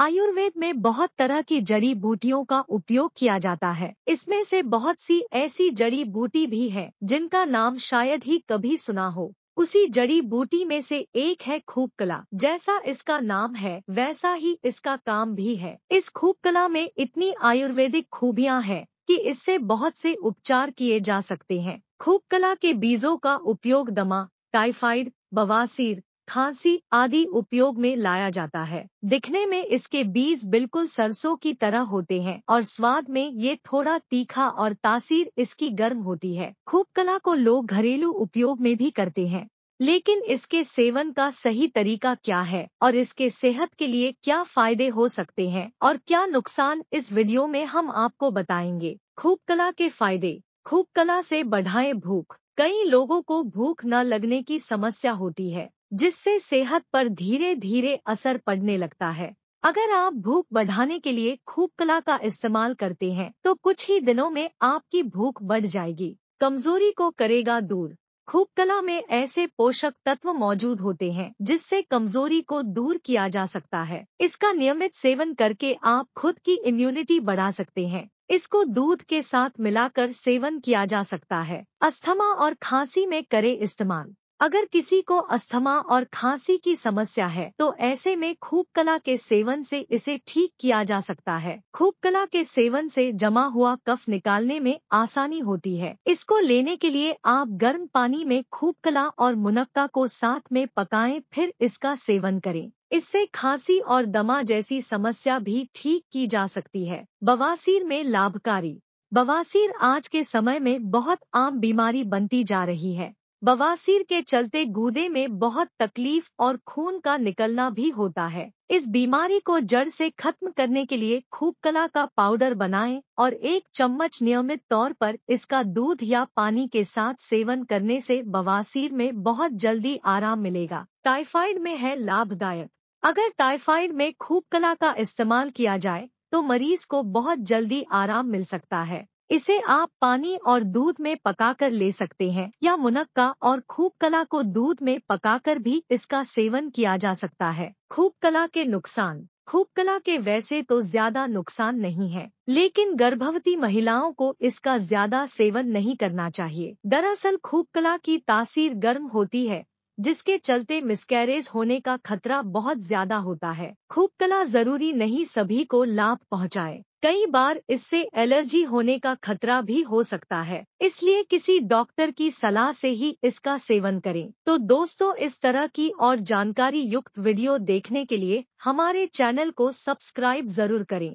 आयुर्वेद में बहुत तरह की जड़ी बूटियों का उपयोग किया जाता है इसमें से बहुत सी ऐसी जड़ी बूटी भी है जिनका नाम शायद ही कभी सुना हो उसी जड़ी बूटी में से एक है खूब कला जैसा इसका नाम है वैसा ही इसका काम भी है इस खूब कला में इतनी आयुर्वेदिक खूबियाँ हैं कि इससे बहुत से उपचार किए जा सकते हैं खूब कला के बीजों का उपयोग दमा टाइफाइड बवासीर खांसी आदि उपयोग में लाया जाता है दिखने में इसके बीज बिल्कुल सरसों की तरह होते हैं और स्वाद में ये थोड़ा तीखा और तासीर इसकी गर्म होती है खूब कला को लोग घरेलू उपयोग में भी करते हैं लेकिन इसके सेवन का सही तरीका क्या है और इसके सेहत के लिए क्या फायदे हो सकते हैं और क्या नुकसान इस वीडियो में हम आपको बताएंगे खूब कला के फायदे खूब कला से बढ़ाए भूख कई लोगों को भूख न लगने की समस्या होती है जिससे सेहत पर धीरे धीरे असर पड़ने लगता है अगर आप भूख बढ़ाने के लिए खूब कला का इस्तेमाल करते हैं तो कुछ ही दिनों में आपकी भूख बढ़ जाएगी कमजोरी को करेगा दूर खूब कला में ऐसे पोषक तत्व मौजूद होते हैं जिससे कमजोरी को दूर किया जा सकता है इसका नियमित सेवन करके आप खुद की इम्यूनिटी बढ़ा सकते हैं इसको दूध के साथ मिलाकर सेवन किया जा सकता है अस्थमा और खांसी में करे इस्तेमाल अगर किसी को अस्थमा और खांसी की समस्या है तो ऐसे में खूब कला के सेवन से इसे ठीक किया जा सकता है खूब कला के सेवन से जमा हुआ कफ निकालने में आसानी होती है इसको लेने के लिए आप गर्म पानी में खूब कला और मुनक्का को साथ में पकाएं फिर इसका सेवन करें इससे खांसी और दमा जैसी समस्या भी ठीक की जा सकती है बवासीर में लाभकारी बवासीर आज के समय में बहुत आम बीमारी बनती जा रही है बवासीर के चलते गूदे में बहुत तकलीफ और खून का निकलना भी होता है इस बीमारी को जड़ से खत्म करने के लिए खूब कला का पाउडर बनाएं और एक चम्मच नियमित तौर पर इसका दूध या पानी के साथ सेवन करने से बवासीर में बहुत जल्दी आराम मिलेगा टाइफाइड में है लाभदायक अगर टाइफाइड में खूब कला का इस्तेमाल किया जाए तो मरीज को बहुत जल्दी आराम मिल सकता है इसे आप पानी और दूध में पकाकर ले सकते हैं या मुनक्का और खूब कला को दूध में पकाकर भी इसका सेवन किया जा सकता है खूब कला के नुकसान खूब कला के वैसे तो ज्यादा नुकसान नहीं है लेकिन गर्भवती महिलाओं को इसका ज्यादा सेवन नहीं करना चाहिए दरअसल खूब कला की तासीर गर्म होती है जिसके चलते मिसकैरेज होने का खतरा बहुत ज्यादा होता है खूब कला जरूरी नहीं सभी को लाभ पहुंचाए कई बार इससे एलर्जी होने का खतरा भी हो सकता है इसलिए किसी डॉक्टर की सलाह से ही इसका सेवन करें तो दोस्तों इस तरह की और जानकारी युक्त वीडियो देखने के लिए हमारे चैनल को सब्सक्राइब जरूर करें